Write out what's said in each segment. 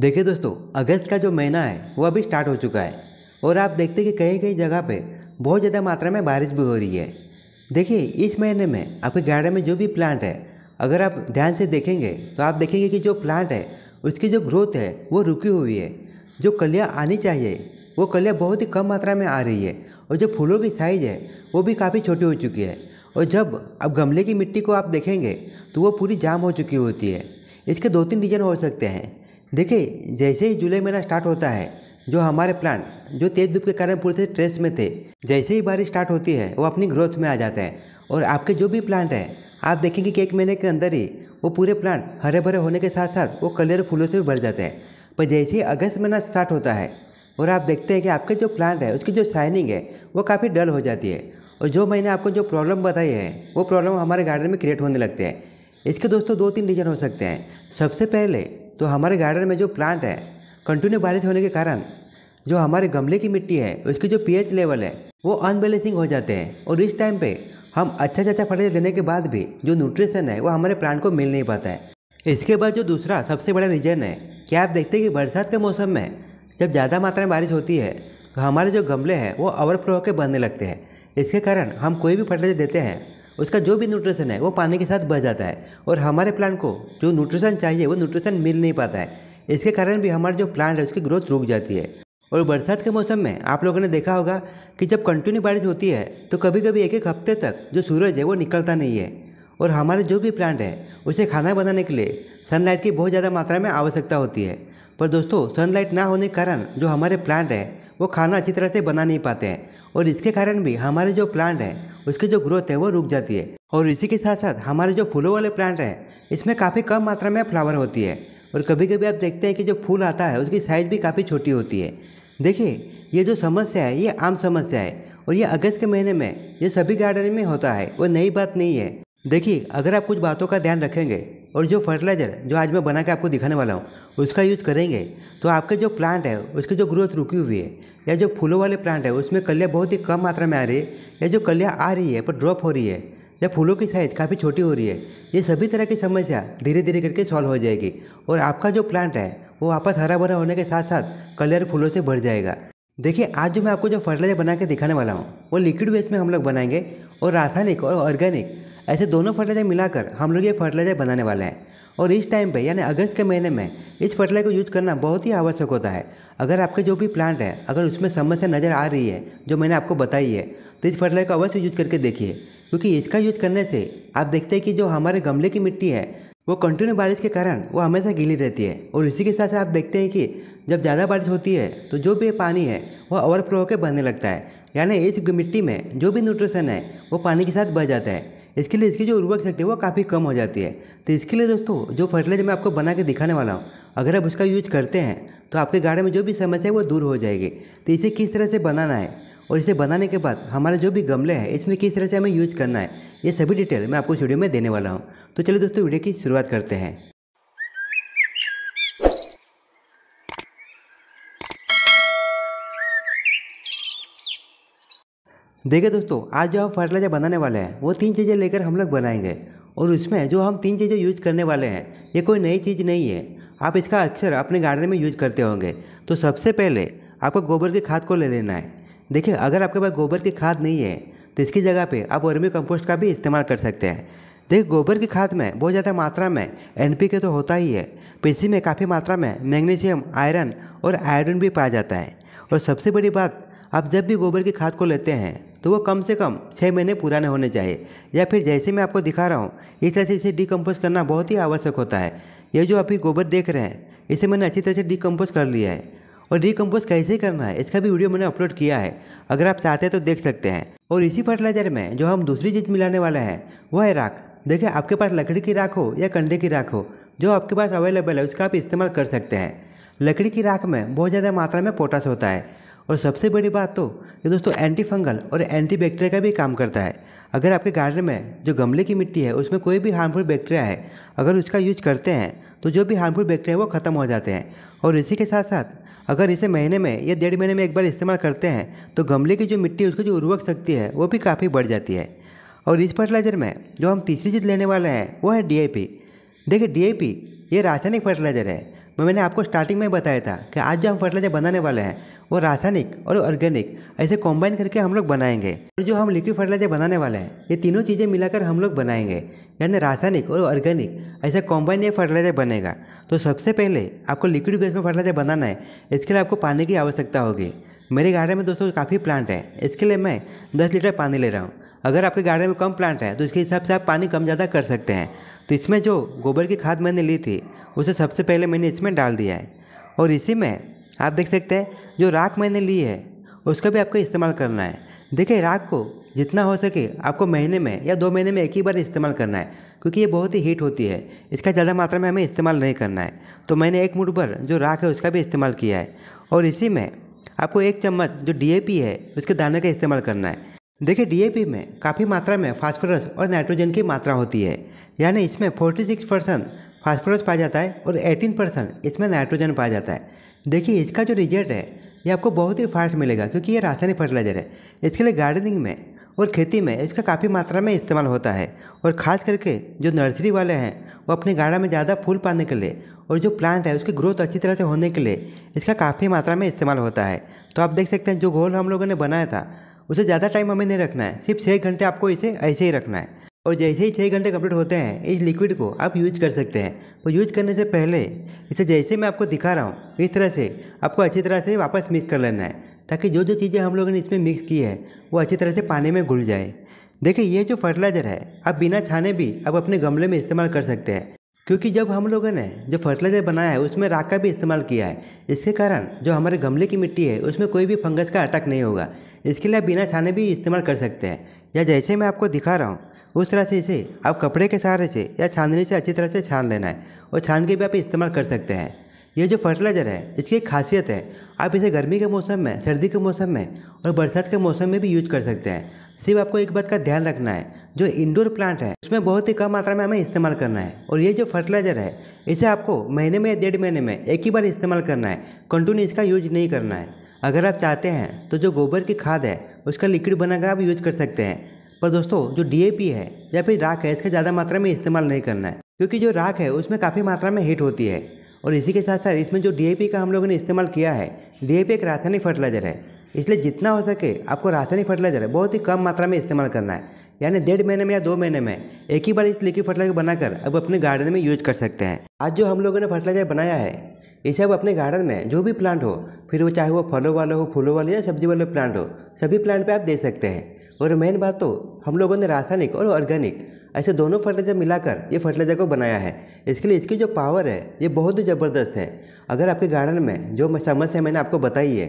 देखिए दोस्तों अगस्त का जो महीना है वो अभी स्टार्ट हो चुका है और आप देखते हैं कि कई कई जगह पे बहुत ज़्यादा मात्रा में बारिश भी हो रही है देखिए इस महीने में आपके गार्डन में जो भी प्लांट है अगर आप ध्यान से देखेंगे तो आप देखेंगे कि जो प्लांट है उसकी जो ग्रोथ है वो रुकी हुई है जो कलियाँ आनी चाहिए वो कलियाँ बहुत ही कम मात्रा में आ रही है और जो फूलों की साइज़ है वो भी काफ़ी छोटी हो चुकी है और जब अब गमले की मिट्टी को आप देखेंगे तो वो पूरी जाम हो चुकी होती है इसके दो तीन रीज़न हो सकते हैं देखिए जैसे ही जुलाई महीना स्टार्ट होता है जो हमारे प्लांट जो तेज धूप के कारण पूरे थे स्ट्रेस में थे जैसे ही बारिश स्टार्ट होती है वो अपनी ग्रोथ में आ जाते हैं और आपके जो भी प्लांट हैं आप देखेंगे कि एक महीने के अंदर ही वो पूरे प्लांट हरे भरे होने के साथ साथ वो कलर फूलों से भी भर जाते हैं पर जैसे ही अगस्त महीना स्टार्ट होता है और आप देखते हैं कि आपके जो प्लांट है उसकी जो शाइनिंग है वो काफ़ी डल हो जाती है और जो मैंने आपको जो प्रॉब्लम बताई है वो प्रॉब्लम हमारे गार्डन में क्रिएट होने लगते हैं इसके दोस्तों दो तीन रीज़न हो सकते हैं सबसे पहले तो हमारे गार्डन में जो प्लांट है कंटिन्यू बारिश होने के कारण जो हमारे गमले की मिट्टी है उसकी जो पीएच लेवल है वो अनबैलेंसिंग हो जाते हैं और इस टाइम पे हम अच्छा से अच्छा फर्टिलाइजर देने के बाद भी जो न्यूट्रिशन है वो हमारे प्लांट को मिल नहीं पाता है इसके बाद जो दूसरा सबसे बड़ा रीजन है कि आप देखते हैं कि बरसात के मौसम में जब ज़्यादा मात्रा में बारिश होती है तो हमारे जो गमले हैं वो ओवरफ्लो होकर बनने लगते हैं इसके कारण हम कोई भी फर्टिलाइजर देते हैं उसका जो भी न्यूट्रिशन है वो पानी के साथ बह जाता है और हमारे प्लांट को जो न्यूट्रिशन चाहिए वो न्यूट्रिशन मिल नहीं पाता है इसके कारण भी हमारे जो प्लांट है उसकी ग्रोथ रुक जाती है और बरसात के मौसम में आप लोगों ने देखा होगा कि जब कंटिन्यू बारिश होती है तो कभी कभी एक एक हफ्ते तक जो सूरज है वो निकलता नहीं है और हमारे जो भी प्लांट है उसे खाना बनाने के लिए सनलाइट की बहुत ज़्यादा मात्रा में आवश्यकता होती है पर दोस्तों सनलाइट ना होने के कारण जो हमारे प्लांट है वो खाना अच्छी तरह से बना नहीं पाते हैं और इसके कारण भी हमारे जो प्लांट हैं उसकी जो ग्रोथ है वो रुक जाती है और इसी के साथ साथ हमारे जो फूलों वाले प्लांट हैं इसमें काफ़ी कम मात्रा में फ्लावर होती है और कभी कभी आप देखते हैं कि जो फूल आता है उसकी साइज़ भी काफ़ी छोटी होती है देखिए ये जो समस्या है ये आम समस्या है और ये अगस्त के महीने में ये सभी गार्डन में होता है वो नई बात नहीं है देखिए अगर आप कुछ बातों का ध्यान रखेंगे और जो फर्टिलाइज़र जो आज मैं बना के आपको दिखाने वाला हूँ उसका यूज करेंगे तो आपके जो प्लांट है उसकी जो ग्रोथ रुकी हुई है या जो फूलों वाले प्लांट है उसमें कलियाँ बहुत ही कम मात्रा में आ रही है या जो कलियाँ आ रही है पर ड्रॉप हो रही है या फूलों की साइज काफ़ी छोटी हो रही है ये सभी तरह की समस्या धीरे धीरे करके सॉल्व हो जाएगी और आपका जो प्लांट है वो वापस हरा भरा होने के साथ साथ कलर फूलों से भर जाएगा देखिए आज जो मैं आपको जो फर्टिलाइजर बना के दिखाने वाला हूँ वो लिक्विड वेस्ट में हम लोग बनाएंगे और रासायनिक और ऑर्गेनिक ऐसे दोनों फर्टिलाइजर मिलाकर हम लोग ये फर्टिलाइजर बनाने वाले हैं और इस टाइम पे यानी अगस्त के महीने में इस फर्टिलाइजर को यूज करना बहुत ही आवश्यक होता है अगर आपके जो भी प्लांट है अगर उसमें समस्या नज़र आ रही है जो मैंने आपको बताई है तो इस फर्टिलाइजर का अवश्य यूज करके देखिए क्योंकि इसका यूज करने से आप देखते हैं कि जो हमारे गमले की मिट्टी है वो कंटिन्यू बारिश के कारण वो हमेशा गीली रहती है और इसी के साथ आप देखते हैं कि जब ज़्यादा बारिश होती है तो जो भी पानी है वो ओवरफ्लो होकर बहने लगता है यानी इस मिट्टी में जो भी न्यूट्रिशन है वो पानी के साथ बह जाता है इसके लिए इसकी जो उर्वरक शक्ति है वो काफ़ी कम हो जाती है तो इसके लिए दोस्तों जो फर्टिलाइजर मैं आपको बना के दिखाने वाला हूँ अगर आप उसका यूज करते हैं तो आपके गाड़ी में जो भी समस्या है वो दूर हो जाएगी तो इसे किस तरह से बनाना है और इसे बनाने के बाद हमारे जो भी गमले हैं इसमें किस तरह से हमें यूज करना है ये सभी डिटेल मैं आपको इस वीडियो में देने वाला हूँ तो चलिए दोस्तों वीडियो की शुरुआत करते हैं देखिए दोस्तों आज जो हम फर्टिलाइजर बनाने वाले हैं वो तीन चीज़ें लेकर हम लोग बनाएंगे और उसमें जो हम तीन चीज़ें यूज करने वाले हैं ये कोई नई चीज़ नहीं है आप इसका अक्सर अपने गार्डन में यूज करते होंगे तो सबसे पहले आपको गोबर की खाद को ले लेना है देखिए अगर आपके पास गोबर की खाद नहीं है तो इसकी जगह पे आप वर्मी कंपोस्ट का भी इस्तेमाल कर सकते हैं देखिए गोबर की खाद में बहुत ज़्यादा मात्रा में एन तो होता ही है पर इसी में काफ़ी मात्रा में मैग्नीशियम आयरन और आयरन भी पाया जाता है और सबसे बड़ी बात आप जब भी गोबर की खाद को लेते हैं तो वो कम से कम छः महीने पुराने होने चाहिए या फिर जैसे मैं आपको दिखा रहा हूँ इस तरह से इसे डिकम्पोज करना बहुत ही आवश्यक होता है ये जो आप गोबर देख रहे हैं इसे मैंने अच्छी तरह से डिकम्पोज कर लिया है और डिकम्पोज कैसे करना है इसका भी वीडियो मैंने अपलोड किया है अगर आप चाहते हैं तो देख सकते हैं और इसी फर्टिलाइजर में जो हम दूसरी चीज़ मिलाने वाले हैं वह है राख देखिए आपके पास लकड़ी की राख हो या कंडे की राख हो जो आपके पास अवेलेबल है उसका आप इस्तेमाल कर सकते हैं लकड़ी की राख में बहुत ज़्यादा मात्रा में पोटास होता है और सबसे बड़ी बात तो ये दोस्तों एंटी फंगल और एंटी बैक्टीरिया का भी काम करता है अगर आपके गार्डन में जो गमले की मिट्टी है उसमें कोई भी हार्मफुल बैक्टीरिया है अगर उसका यूज करते हैं तो जो भी हार्मफुल बैक्टीरिया वो ख़त्म हो जाते हैं और इसी के साथ साथ अगर इसे महीने में या डेढ़ महीने में एक बार इस्तेमाल करते हैं तो गमले की जो मिट्टी उसकी जो उर्वरक शक्ति है वो भी काफ़ी बढ़ जाती है और इस फर्टिलाइज़र में जो हम तीसरी चीज़ लेने वाले हैं वो है डीएपी देखिए डीएपी ये रासायनिक फर्टिलाइज़र है मैंने आपको स्टार्टिंग में बताया था कि आज जो हम फर्टिलाइज़र बनाने वाले हैं वो रासायनिक और ऑर्गेनिक ऐसे कॉम्बाइन करके हम लोग बनाएंगे और जो हम लिक्विड फर्टिलाइजर बनाने वाले हैं ये तीनों चीज़ें मिलाकर हम लोग बनाएंगे यानी रासायनिक और ऑर्गेनिक ऐसा कॉम्बाइन ये फर्टिलाइजर बनेगा तो सबसे पहले आपको लिक्विड बेस में फर्टिलाइजर बनाना है इसके लिए आपको पानी की आवश्यकता होगी मेरे गार्डन में दोस्तों काफ़ी प्लांट है इसके लिए मैं दस लीटर पानी ले रहा हूँ अगर आपके गार्डन में कम प्लांट है तो इसके हिसाब से आप पानी कम ज़्यादा कर सकते हैं तो इसमें जो गोबर की खाद मैंने ली थी उसे सबसे पहले मैंने इसमें डाल दिया है और इसी में आप देख सकते हैं जो राख मैंने ली है उसका भी आपको इस्तेमाल करना है देखिए राख को जितना हो सके आपको महीने में या दो महीने में एक ही बार इस्तेमाल करना है क्योंकि ये बहुत ही हीट होती है इसका ज़्यादा मात्रा में हमें इस्तेमाल नहीं करना है तो मैंने एक मुठ भर जो राख है उसका भी इस्तेमाल किया है और इसी में आपको एक चम्मच जो डी है उसके दाने का इस्तेमाल करना है देखिए डी में काफ़ी मात्रा में फास्फोरस और नाइट्रोजन की मात्रा होती है यानी इसमें सिक्स परसेंट फास्फोरस पाया जाता है और एटीन परसेंट इसमें नाइट्रोजन पाया जाता है देखिए इसका जो रिजल्ट है ये आपको बहुत ही फास्ट मिलेगा क्योंकि ये रासायनिक फर्टिलाइज़र है इसके लिए गार्डनिंग में और खेती में इसका काफ़ी मात्रा में इस्तेमाल होता है और ख़ास करके जो नर्सरी वाले हैं वो अपने गार्डन में ज़्यादा फूल पाने के लिए और जो प्लांट है उसकी ग्रोथ अच्छी तरह से होने के लिए इसका काफ़ी मात्रा में इस्तेमाल होता है तो आप देख सकते हैं जो घोल हम लोगों ने बनाया था उसे ज़्यादा टाइम हमें नहीं रखना है सिर्फ छः घंटे आपको इसे ऐसे ही रखना है और जैसे ही छः घंटे कंप्लीट होते हैं इस लिक्विड को आप यूज कर सकते हैं और तो यूज करने से पहले इसे जैसे मैं आपको दिखा रहा हूँ इस तरह से आपको अच्छी तरह से वापस मिक्स कर लेना है ताकि जो जो चीज़ें हम लोगों ने इसमें मिक्स की है वो अच्छी तरह से पानी में घुल जाए देखिए ये जो फर्टिलाइज़र है आप बिना छाने भी आप अपने गमले में इस्तेमाल कर सकते हैं क्योंकि जब हम लोगों ने जो फर्टिलाइज़र बनाया है उसमें राख का भी इस्तेमाल किया है इसके कारण जो हमारे गमले की मिट्टी है उसमें कोई भी फंगस का अटैक नहीं होगा इसके लिए आप बिना छाने भी इस्तेमाल कर सकते हैं या जैसे मैं आपको दिखा रहा हूँ उस तरह से इसे आप कपड़े के सहारे से या छानने से अच्छी तरह से छान लेना है और छान के भी आप इस्तेमाल कर सकते हैं ये जो फर्टिलाइज़र है इसकी एक खासियत है आप इसे गर्मी के मौसम में सर्दी के मौसम में और बरसात के मौसम में भी यूज कर सकते हैं सिर्फ आपको एक बात का ध्यान रखना है जो इंडोर प्लांट है उसमें बहुत ही कम मात्रा में हमें इस्तेमाल करना है और ये जो फर्टिलाइज़र है इसे आपको महीने में या डेढ़ महीने में एक ही बार इस्तेमाल करना है कंटिन्यू इसका यूज नहीं करना है अगर आप चाहते हैं तो जो गोबर की खाद है उसका लिक्विड बनाकर आप यूज कर सकते हैं पर दोस्तों जो डी है या फिर राख है इसका ज़्यादा मात्रा में इस्तेमाल नहीं करना है क्योंकि जो राख है उसमें काफ़ी मात्रा में हीट होती है और इसी के साथ साथ इसमें जो डी का हम लोगों ने इस्तेमाल किया है डी एक रासायनिक फर्टिलाइजर है इसलिए जितना हो सके आपको रासायनिक फर्टिलाइजर है बहुत ही कम मात्रा में इस्तेमाल करना है यानी डेढ़ महीने में या दो महीने में एक ही बार इस लिक्विड फर्टिलाइजर बनाकर अब अपने गार्डन में यूज कर सकते हैं आज जो हम लोगों ने फर्टिलाइजर बनाया है इसे अब अपने गार्डन में जो भी प्लांट हो फिर वो चाहे वो फलों वाले हो फूलों वाले या सब्जी वाले प्लांट हो सभी प्लांट पर आप दे सकते हैं और मेन बात तो हम लोगों ने रासायनिक और ऑर्गेनिक ऐसे दोनों फर्टिलाइजर मिलाकर ये फर्टिलाइजर को बनाया है इसके लिए इसकी जो पावर है ये बहुत ही ज़बरदस्त है अगर आपके गार्डन में जो समस्या मैंने आपको बताई है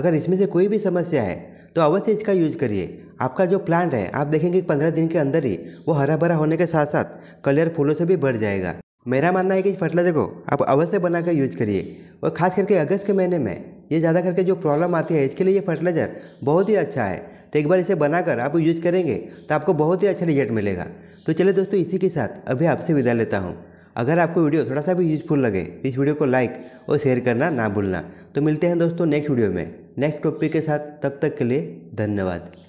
अगर इसमें से कोई भी समस्या है तो अवश्य इसका यूज करिए आपका जो प्लांट है आप देखेंगे पंद्रह दिन के अंदर ही वो हरा भरा होने के साथ साथ कलर फूलों से भी बढ़ जाएगा मेरा मानना है कि इस फर्टिलाइजर को आप अवश्य बनाकर यूज करिए और खास करके अगस्त के महीने में ये ज़्यादा करके जो प्रॉब्लम आती है इसके लिए ये फर्टिलाइजर बहुत ही अच्छा है तो एक बार इसे बनाकर आप यूज करेंगे तो आपको बहुत ही अच्छा रिजल्ट मिलेगा तो चलिए दोस्तों इसी के साथ अभी आपसे विदा लेता हूँ अगर आपको वीडियो थोड़ा सा भी यूजफुल लगे तो इस वीडियो को लाइक और शेयर करना ना भूलना तो मिलते हैं दोस्तों नेक्स्ट वीडियो में नेक्स्ट टॉपिक के साथ तब तक के लिए धन्यवाद